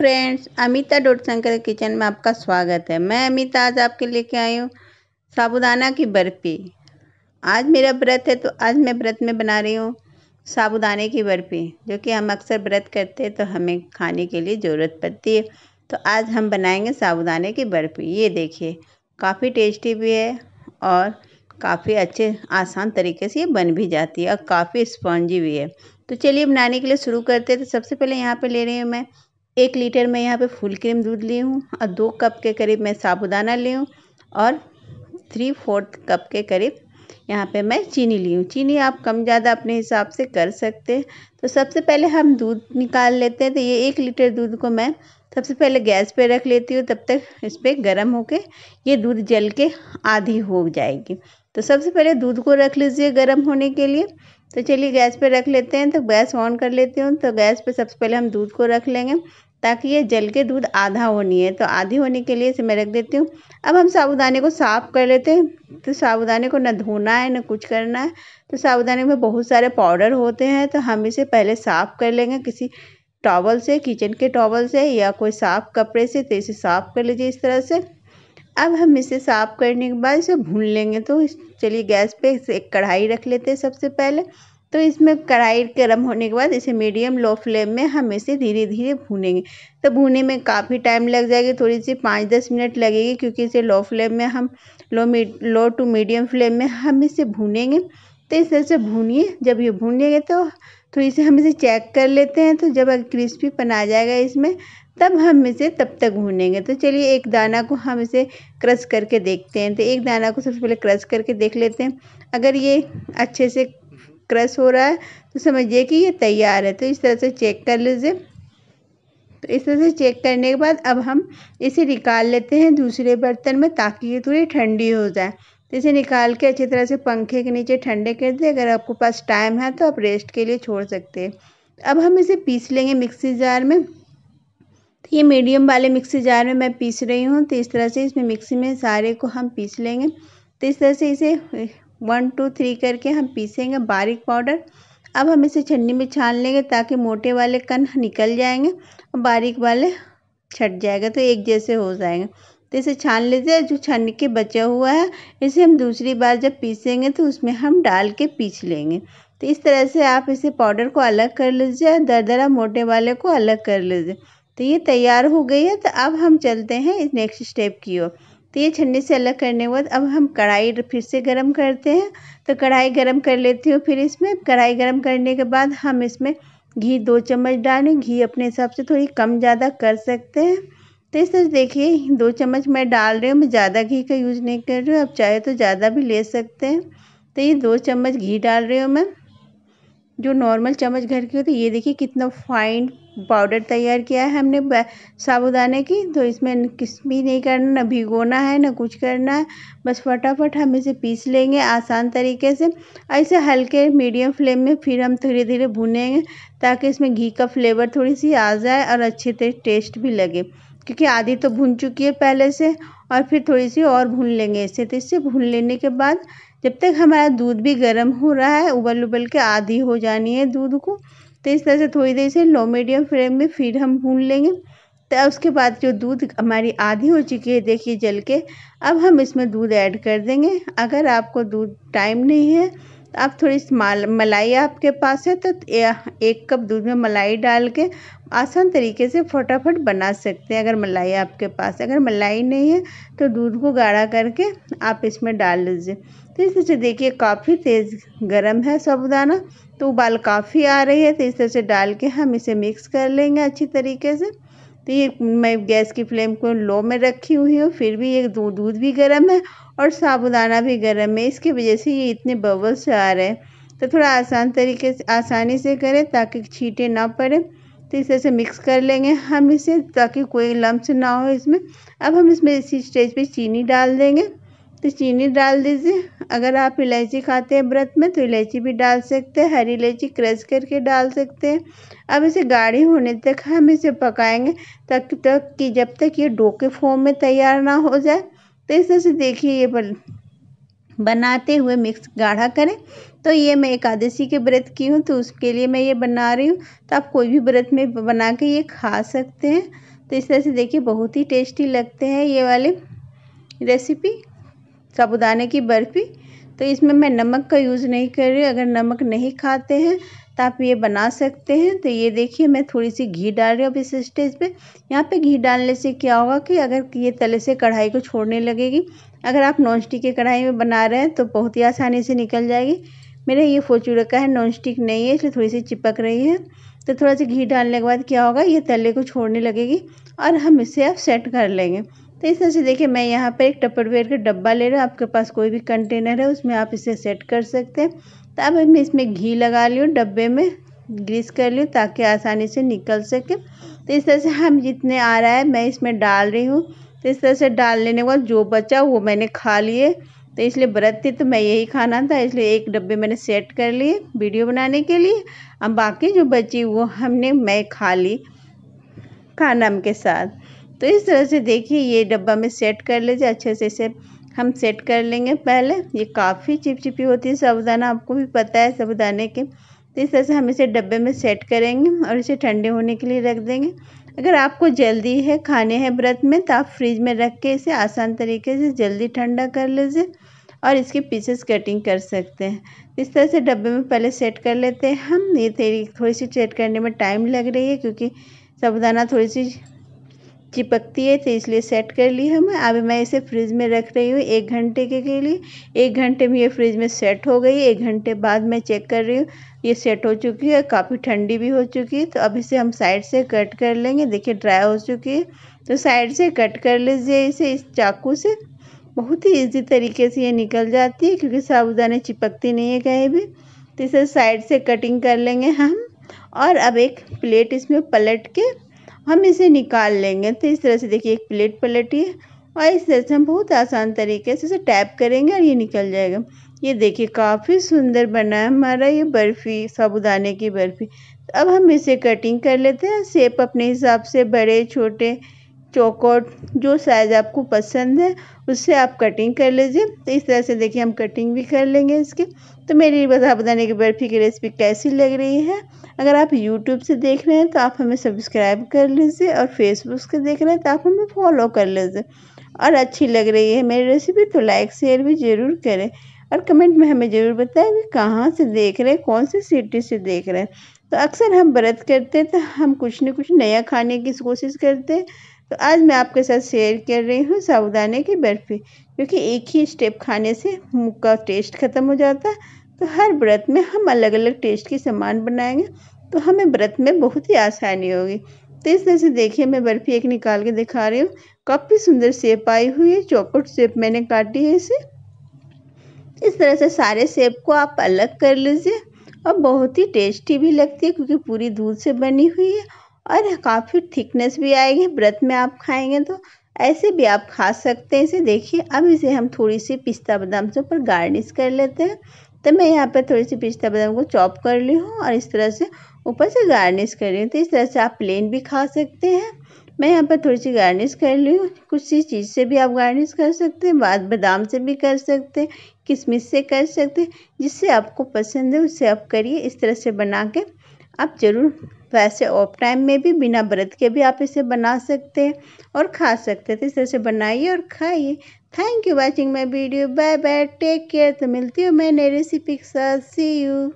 friends Amita dot Shankar kitchen में आपका स्वागत है मैं अमिता आज आपके के आई हूँ साबुदाना की बर्फ़ी आज मेरा व्रत है तो आज मैं व्रत में बना रही हूँ साबुदाने की बर्फ़ी जो कि हम अक्सर व्रत करते हैं तो हमें खाने के लिए ज़रूरत पड़ती है तो आज हम बनाएंगे साबुदाने की बर्फ़ी ये देखिए काफ़ी टेस्टी भी है और काफ़ी अच्छे आसान तरीके से ये बन भी जाती है और काफ़ी स्पॉन्जी भी है तो चलिए बनाने के लिए शुरू करते हैं तो सबसे पहले यहाँ पे ले रही हूँ मैं एक लीटर मैं यहाँ पे फुल क्रीम दूध ली हूँ और दो कप के करीब मैं साबुदाना ली हूँ और थ्री फोर्थ कप के करीब यहाँ पे मैं चीनी ली हूँ चीनी आप कम ज़्यादा अपने हिसाब से कर सकते हैं तो सबसे पहले हम दूध निकाल लेते हैं तो ये एक लीटर दूध को मैं सबसे पहले गैस पे रख लेती हूँ तब तक इस पर गर्म होके ये दूध जल के आधी हो जाएगी तो सबसे पहले दूध को रख लीजिए गर्म होने के लिए तो चलिए गैस पे रख लेते हैं तो गैस ऑन कर लेती हूँ तो गैस पे सबसे पहले हम दूध को रख लेंगे ताकि ये जल के दूध आधा होनी है तो आधी होने के लिए इसे मैं रख देती हूँ अब हम साबुदाने को साफ़ कर लेते हैं तो साबुदाने को ना धोना है ना कुछ करना है तो साबुदाने में बहुत सारे पाउडर होते हैं तो हम इसे पहले साफ़ कर लेंगे किसी टॉवल से किचन के टॉवल से या कोई साफ़ कपड़े से तो इसे साफ़ कर लीजिए इस तरह से अब हम इसे साफ़ करने के बाद इसे भून लेंगे तो चलिए गैस पे एक कढ़ाई रख लेते हैं सबसे पहले तो इसमें कढ़ाई गर्म होने के बाद इसे मीडियम लो फ्लेम में हम इसे धीरे धीरे भूनेंगे तो भूने में काफ़ी टाइम लग जाएगी थोड़ी सी पाँच दस मिनट लगेगी क्योंकि इसे लो फ्लेम में हम लो मी लो टू मीडियम फ्लेम में हम इसे भूनेंगे तो इस तरह से भूनिए जब ये भूनेंगे तो थोड़ी सी हम इसे चेक कर लेते हैं तो जब क्रिस्पीपन आ जाएगा इसमें तब हम इसे तब तक भूनेंगे तो चलिए एक दाना को हम इसे क्रश करके देखते हैं तो एक दाना को सबसे पहले क्रश करके देख लेते हैं अगर ये अच्छे से क्रश हो रहा है तो समझिए कि ये तैयार है तो इस तरह से चेक कर लीजिए तो इस तरह से चेक करने के बाद अब हम इसे निकाल लेते हैं दूसरे बर्तन में ताकि ये थोड़ी ठंडी हो जाए तो इसे निकाल के अच्छी तरह से पंखे के नीचे ठंडे कर दिए अगर आपके पास टाइम है तो आप रेस्ट के लिए छोड़ सकते हैं अब हम इसे पीस लेंगे मिक्सी जार में तो ये मीडियम वाले मिक्सी जार में मैं पीस रही हूँ तो इस तरह से इसमें मिक्सी में सारे को हम पीस लेंगे तो इस तरह से इसे वन टू थ्री करके हम पीसेंगे बारीक पाउडर अब हम इसे छन्नी में छान लेंगे ताकि मोटे वाले कन निकल जाएंगे और बारीक वाले छट जाएगा तो एक जैसे हो जाएंगे तो इसे छान लीजिए जो छन के बचा हुआ है इसे हम दूसरी बार जब पीसेंगे तो उसमें हम डाल के पीस लेंगे तो इस तरह से आप इसे पाउडर को अलग कर लीजिए दरदरा मोटे वाले को अलग कर लीजिए तो ये तैयार हो गई है तो अब हम चलते हैं इस नेक्स्ट स्टेप की ओर तो ये छन्नी से अलग करने के बाद अब हम कढ़ाई फिर से गर्म करते हैं तो कढ़ाई गर्म कर लेती हूँ फिर इसमें कढ़ाई गर्म करने के बाद हम इसमें घी दो चम्मच डालें घी अपने हिसाब से थोड़ी कम ज़्यादा कर सकते हैं तो इस तरह देखिए दो चम्मच मैं डाल रही हूँ मैं ज़्यादा घी का यूज़ नहीं कर रही हूँ आप चाहे तो ज़्यादा भी ले सकते हैं तो ये दो चम्मच घी डाल रही हूँ मैं जो नॉर्मल चम्मच घर की होती है ये देखिए कितना फाइन पाउडर तैयार किया है हमने साबुदाने की तो इसमें किस भी नहीं करना ना भिगोना है ना कुछ करना है बस फटाफट हम इसे पीस लेंगे आसान तरीके से ऐसे हल्के मीडियम फ्लेम में फिर हम धीरे धीरे भुनेंगे ताकि इसमें घी का फ्लेवर थोड़ी सी आ जाए और अच्छे टेस्ट भी लगे क्योंकि आधी तो भुन चुकी है पहले से और फिर थोड़ी सी और भून लेंगे इससे तो इससे भून लेने के बाद जब तक हमारा दूध भी गर्म हो रहा है उबल उबल के आधी हो जानी है दूध को तो इस तरह से थोड़ी देर से लो मीडियम फ्लेम में फिर हम भून लेंगे तो उसके बाद जो दूध हमारी आधी हो चुकी है देखिए जल के अब हम इसमें दूध ऐड कर देंगे अगर आपको दूध टाइम नहीं है तो आप थोड़ी माल मलाई आपके पास है तो एक कप दूध में मलाई डाल के आसान तरीके से फटाफट बना सकते हैं अगर मलाई आपके पास अगर मलाई नहीं है तो दूध को गाढ़ा करके आप इसमें डाल लीजिए तो इस तरह से देखिए काफ़ी तेज़ गरम है साबुदाना तो उबाल काफ़ी आ रही है तो इस तरह से डाल के हम इसे मिक्स कर लेंगे अच्छी तरीके से तो ये मैं गैस की फ्लेम को लो में रखी हुई हूँ फिर भी ये दूध दूध भी गर्म है और साबुदाना भी गर्म है इसकी वजह से ये इतने बबल्स आ रहे हैं तो थोड़ा आसान तरीके से आसानी से करें ताकि छीटे ना पड़े तो इस तरह से मिक्स कर लेंगे हम इसे ताकि कोई लम्स ना हो इसमें अब हम इसमें इसी स्टेज पे चीनी डाल देंगे तो चीनी डाल दीजिए अगर आप इलायची खाते हैं व्रत में तो इलायची भी डाल सकते हैं हरी इलायची क्रश करके डाल सकते हैं अब इसे गाढ़ी होने तक हम इसे पकाएंगे तब तक कि जब तक ये डोके फॉर्म में तैयार ना हो जाए तो इस तरह से देखिए ये बन बनाते हुए मिक्स गाढ़ा करें तो ये मैं एकादशी के व्रत की हूँ तो उसके लिए मैं ये बना रही हूँ तो आप कोई भी व्रत में बना के ये खा सकते हैं तो इस तरह से देखिए बहुत ही टेस्टी लगते हैं ये वाले रेसिपी साबुदाने की बर्फ़ी तो इसमें मैं नमक का यूज़ नहीं कर रही अगर नमक नहीं खाते हैं तो आप ये बना सकते हैं तो ये देखिए मैं थोड़ी सी घी डाल रही हूँ अब इस स्टेज पे यहाँ पे घी डालने से क्या होगा कि अगर ये तले से कढ़ाई को छोड़ने लगेगी अगर आप नॉन स्टिक की कढ़ाई में बना रहे हैं तो बहुत ही आसानी से निकल जाएगी मेरा ये फोचूरा का है नॉन स्टिक नहीं है इसलिए थोड़ी सी चिपक रही है तो थोड़ा सा घी डालने के बाद क्या होगा ये तले को छोड़ने लगेगी और हम इसे अब सेट कर लेंगे तो इस तरह से देखिए मैं यहाँ पर एक टपरवेयर का डब्बा ले रहा हूँ आपके पास कोई भी कंटेनर है उसमें आप इसे सेट कर सकते हैं तो अब मैं इसमें घी लगा ली डब्बे में ग्रीस कर लियो ताकि आसानी से निकल सके तो इस तरह से हम जितने आ रहा है मैं इसमें डाल रही हूँ तो इस तरह से डाल लेने के बाद जो बचा वो मैंने खा लिए तो इसलिए व्रत थी तो मैं यही खाना था इसलिए एक डब्बे मैंने सेट कर लिए वीडियो बनाने के लिए अब बाकी जो बची वो हमने मैं खा ली खाना के साथ तो इस तरह से देखिए ये डब्बा में सेट कर लीजिए अच्छे से इसे हम सेट कर लेंगे पहले ये काफ़ी चिपचिपी होती है साबुदाना आपको भी पता है साबुदाने के तो इस तरह से हम इसे डब्बे में सेट करेंगे और इसे ठंडे होने के लिए रख देंगे अगर आपको जल्दी है खाने हैं व्रत में तो आप फ्रिज में रख के इसे आसान तरीके से जल्दी ठंडा कर लीजिए और इसके पीसेस कटिंग कर सकते हैं इस तरह से डब्बे में पहले सेट कर लेते हैं हम ये थोड़ी सी सेट करने में टाइम लग रही है क्योंकि साबुदाना थोड़ी सी चिपकती है तो इसलिए सेट कर ली मैं अब मैं इसे फ्रिज में रख रही हूँ एक घंटे के, के लिए एक घंटे में ये फ्रिज में सेट हो गई एक घंटे बाद मैं चेक कर रही हूँ ये सेट हो चुकी है काफ़ी ठंडी भी हो चुकी है तो अब इसे हम साइड से कट कर लेंगे देखिए ड्राई हो चुकी है तो साइड से कट कर लीजिए इसे इस चाकू से बहुत ही ईजी तरीके से ये निकल जाती है क्योंकि साबुदाने चिपकती नहीं है कहीं भी तो इसे साइड से कटिंग कर लेंगे हम और अब एक प्लेट इसमें पलट के हम इसे निकाल लेंगे तो इस तरह से देखिए एक प्लेट पलटी है और इस तरह से हम बहुत आसान तरीके से इसे टैप करेंगे और ये निकल जाएगा ये देखिए काफ़ी सुंदर बना है हमारा ये बर्फ़ी साबुदाने की बर्फ़ी अब हम इसे कटिंग कर लेते हैं शेप अपने हिसाब से बड़े छोटे चौकोट जो साइज़ आपको पसंद है उससे आप कटिंग कर लीजिए तो इस तरह से देखिए हम कटिंग भी कर लेंगे इसकी तो मेरी बता बताने की बर्फ़ी की रेसिपी कैसी लग रही है अगर आप यूट्यूब से देख रहे हैं तो आप हमें सब्सक्राइब कर लीजिए और फेसबुक से देख रहे हैं तो आप हमें फॉलो कर लीजिए और अच्छी लग रही है मेरी रेसिपी तो लाइक शेयर भी ज़रूर करें और कमेंट में हमें ज़रूर बताएं कि कहाँ से देख रहे हैं कौन सी सिटी से देख रहे हैं तो अक्सर हम व्रत करते हैं तो हम कुछ न कुछ नया खाने की कोशिश करते हैं तो आज मैं आपके साथ शेयर कर रही हूँ साबुदाने की बर्फ़ी क्योंकि एक ही स्टेप खाने से मुँह का टेस्ट ख़त्म हो जाता है तो हर व्रत में हम अलग अलग टेस्ट के सामान बनाएंगे तो हमें व्रत में बहुत ही आसानी होगी तो इस तरह से देखिए मैं बर्फ़ी एक निकाल के दिखा रही हूँ काफ़ी सुंदर सेप आई हुई है चौकट सेप मैंने काटी है इसे इस तरह से सारे सेप को आप अलग कर लीजिए और बहुत ही टेस्टी भी लगती है क्योंकि पूरी दूध से बनी हुई है और काफ़ी थिकनेस भी आएगी व्रत में आप खाएंगे तो ऐसे भी आप खा सकते हैं इसे देखिए अब इसे हम थोड़ी सी पिस्ता बादाम से ऊपर गार्निश कर लेते हैं तो मैं यहाँ पर थोड़ी सी पिस्ता बादाम को चॉप कर ली हूँ और इस तरह से ऊपर से गार्निश कर रही हूँ तो इस तरह से आप प्लेन भी खा सकते हैं मैं यहाँ पर थोड़ी सी गार्निश कर ली हूँ कुछ सी चीज़ से भी आप गार्निश कर सकते हैं बाद बादाम से भी कर सकते हैं किशमिश से कर सकते हैं जिससे आपको पसंद है उससे आप करिए इस तरह से बना के आप ज़रूर वैसे ऑफ टाइम में भी बिना व्रत के भी आप इसे बना सकते हैं और खा सकते हैं तो इस तरह से बनाइए और खाइए thank you watching my video bye bye take care तो मिलती हूँ मैं नई रेसिपी के साथ सी यू